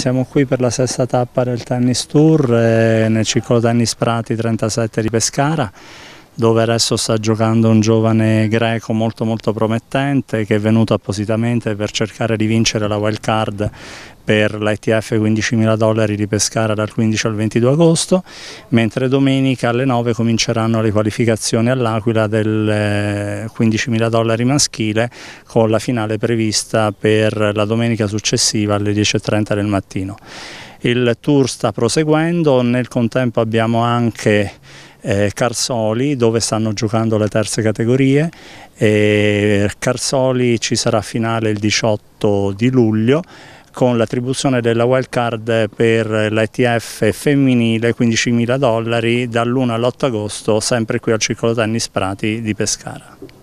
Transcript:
Siamo qui per la sesta tappa del tennis tour eh, nel circolo tennis Prati 37 di Pescara dove adesso sta giocando un giovane greco molto molto promettente che è venuto appositamente per cercare di vincere la wild card per l'ITF 15.000 dollari di Pescara dal 15 al 22 agosto, mentre domenica alle 9 cominceranno le qualificazioni all'Aquila del 15.000 eh, dollari maschile con la finale prevista per la domenica successiva alle 10.30 del mattino. Il tour sta proseguendo, nel contempo abbiamo anche eh, Carsoli dove stanno giocando le terze categorie. e Carsoli ci sarà finale il 18 di luglio con l'attribuzione della wildcard per l'ETF femminile 15.000 dollari dall'1 all'8 agosto sempre qui al Circolo Tennis Prati di Pescara.